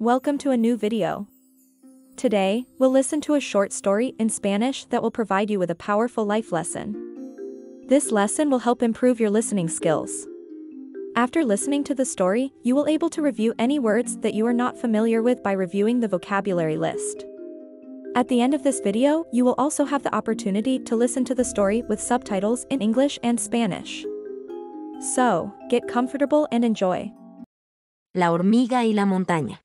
Welcome to a new video. Today, we'll listen to a short story in Spanish that will provide you with a powerful life lesson. This lesson will help improve your listening skills. After listening to the story, you will able to review any words that you are not familiar with by reviewing the vocabulary list. At the end of this video, you will also have the opportunity to listen to the story with subtitles in English and Spanish. So, get comfortable and enjoy. La hormiga y la montaña.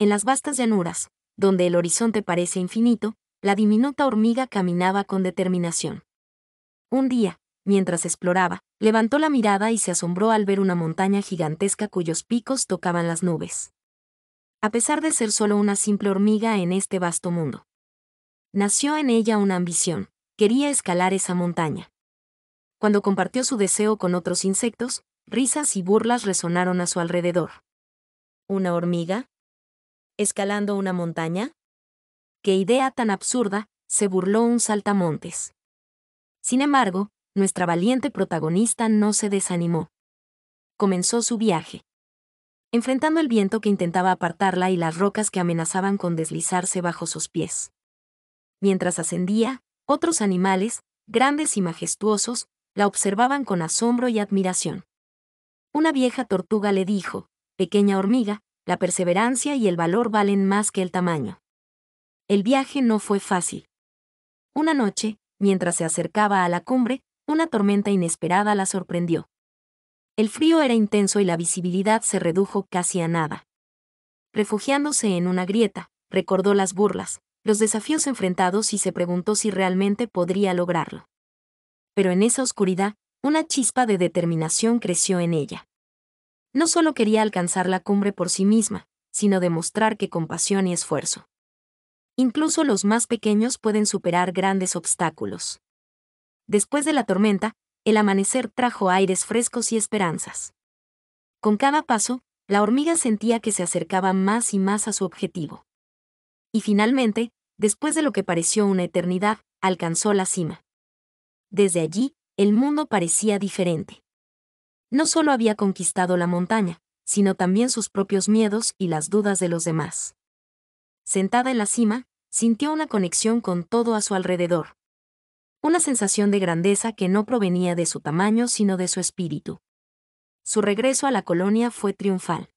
En las vastas llanuras, donde el horizonte parece infinito, la diminuta hormiga caminaba con determinación. Un día, mientras exploraba, levantó la mirada y se asombró al ver una montaña gigantesca cuyos picos tocaban las nubes. A pesar de ser solo una simple hormiga en este vasto mundo. Nació en ella una ambición, quería escalar esa montaña. Cuando compartió su deseo con otros insectos, risas y burlas resonaron a su alrededor. ¿Una hormiga? escalando una montaña? ¡Qué idea tan absurda! se burló un saltamontes. Sin embargo, nuestra valiente protagonista no se desanimó. Comenzó su viaje. Enfrentando el viento que intentaba apartarla y las rocas que amenazaban con deslizarse bajo sus pies. Mientras ascendía, otros animales, grandes y majestuosos, la observaban con asombro y admiración. Una vieja tortuga le dijo, Pequeña hormiga, la perseverancia y el valor valen más que el tamaño. El viaje no fue fácil. Una noche, mientras se acercaba a la cumbre, una tormenta inesperada la sorprendió. El frío era intenso y la visibilidad se redujo casi a nada. Refugiándose en una grieta, recordó las burlas, los desafíos enfrentados y se preguntó si realmente podría lograrlo. Pero en esa oscuridad, una chispa de determinación creció en ella. No solo quería alcanzar la cumbre por sí misma, sino demostrar que con pasión y esfuerzo. Incluso los más pequeños pueden superar grandes obstáculos. Después de la tormenta, el amanecer trajo aires frescos y esperanzas. Con cada paso, la hormiga sentía que se acercaba más y más a su objetivo. Y finalmente, después de lo que pareció una eternidad, alcanzó la cima. Desde allí, el mundo parecía diferente. No solo había conquistado la montaña, sino también sus propios miedos y las dudas de los demás. Sentada en la cima, sintió una conexión con todo a su alrededor. Una sensación de grandeza que no provenía de su tamaño sino de su espíritu. Su regreso a la colonia fue triunfal.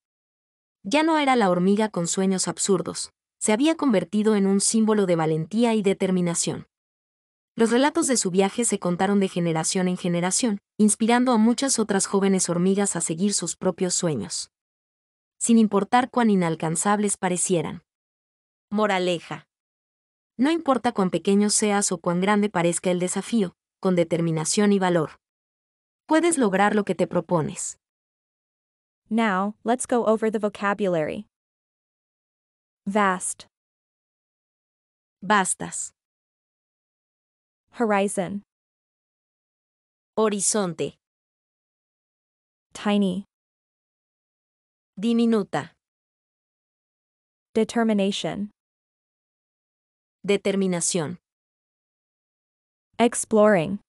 Ya no era la hormiga con sueños absurdos, se había convertido en un símbolo de valentía y determinación. Los relatos de su viaje se contaron de generación en generación, inspirando a muchas otras jóvenes hormigas a seguir sus propios sueños. Sin importar cuán inalcanzables parecieran. Moraleja. No importa cuán pequeño seas o cuán grande parezca el desafío, con determinación y valor. Puedes lograr lo que te propones. Now, let's go over the vocabulary. Vast. Bastas. Horizon. Horizonte. Tiny. Diminuta. Determination. Determinación. Exploring.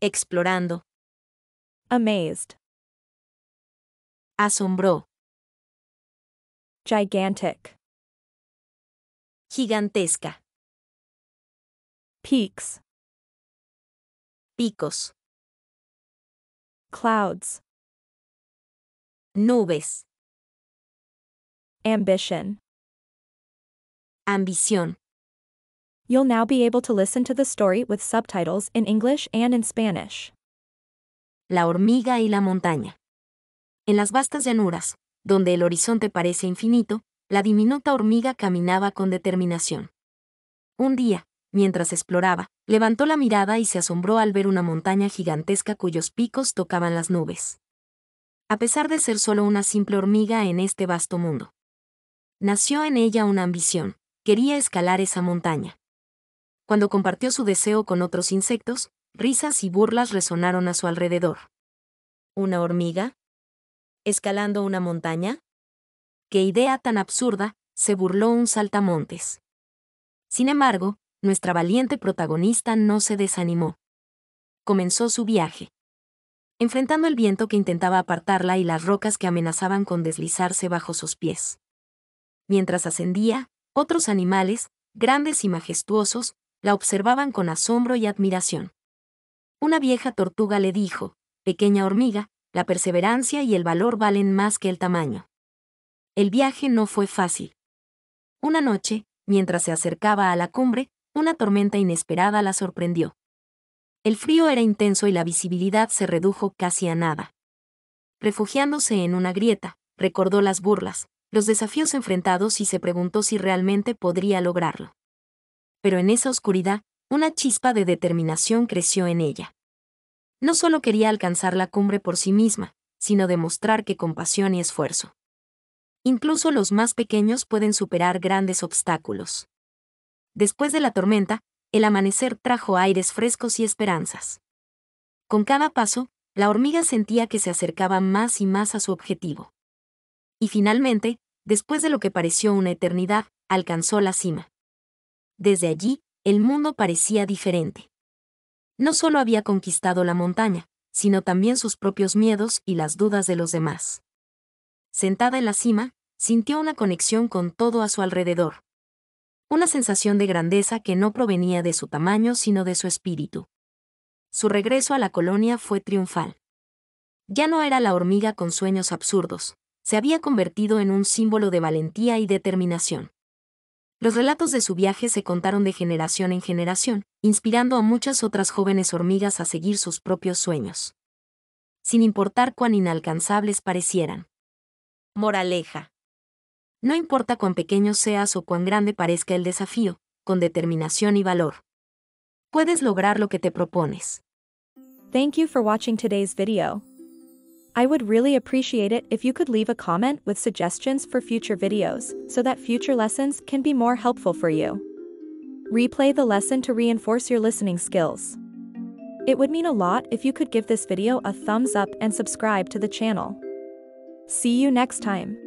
Explorando. Amazed. Asombró. Gigantic. Gigantesca. Peaks. Picos. Clouds. Nubes. Ambition. Ambición. You'll now be able to listen to the story with subtitles in English and in Spanish. La hormiga y la montaña. En las vastas llanuras, donde el horizonte parece infinito, la diminuta hormiga caminaba con determinación. Un día, mientras exploraba, levantó la mirada y se asombró al ver una montaña gigantesca cuyos picos tocaban las nubes. A pesar de ser solo una simple hormiga en este vasto mundo. Nació en ella una ambición, quería escalar esa montaña. Cuando compartió su deseo con otros insectos, risas y burlas resonaron a su alrededor. ¿Una hormiga? ¿Escalando una montaña? ¡Qué idea tan absurda! se burló un saltamontes. Sin embargo, nuestra valiente protagonista no se desanimó. Comenzó su viaje. Enfrentando el viento que intentaba apartarla y las rocas que amenazaban con deslizarse bajo sus pies. Mientras ascendía, otros animales, grandes y majestuosos, la observaban con asombro y admiración. Una vieja tortuga le dijo, Pequeña hormiga, la perseverancia y el valor valen más que el tamaño. El viaje no fue fácil. Una noche, mientras se acercaba a la cumbre, una tormenta inesperada la sorprendió. El frío era intenso y la visibilidad se redujo casi a nada. Refugiándose en una grieta, recordó las burlas, los desafíos enfrentados y se preguntó si realmente podría lograrlo. Pero en esa oscuridad, una chispa de determinación creció en ella. No solo quería alcanzar la cumbre por sí misma, sino demostrar que con pasión y esfuerzo. Incluso los más pequeños pueden superar grandes obstáculos. Después de la tormenta, el amanecer trajo aires frescos y esperanzas. Con cada paso, la hormiga sentía que se acercaba más y más a su objetivo. Y finalmente, después de lo que pareció una eternidad, alcanzó la cima. Desde allí, el mundo parecía diferente. No solo había conquistado la montaña, sino también sus propios miedos y las dudas de los demás. Sentada en la cima, sintió una conexión con todo a su alrededor, una sensación de grandeza que no provenía de su tamaño sino de su espíritu. Su regreso a la colonia fue triunfal. Ya no era la hormiga con sueños absurdos, se había convertido en un símbolo de valentía y determinación. Los relatos de su viaje se contaron de generación en generación, inspirando a muchas otras jóvenes hormigas a seguir sus propios sueños. Sin importar cuán inalcanzables parecieran. Moraleja. No importa cuán pequeño seas o cuán grande parezca el desafío, con determinación y valor. Puedes lograr lo que te propones. Thank you for watching today's video. I would really appreciate it if you could leave a comment with suggestions for future videos, so that future lessons can be more helpful for you. Replay the lesson to reinforce your listening skills. It would mean a lot if you could give this video a thumbs up and subscribe to the channel. See you next time.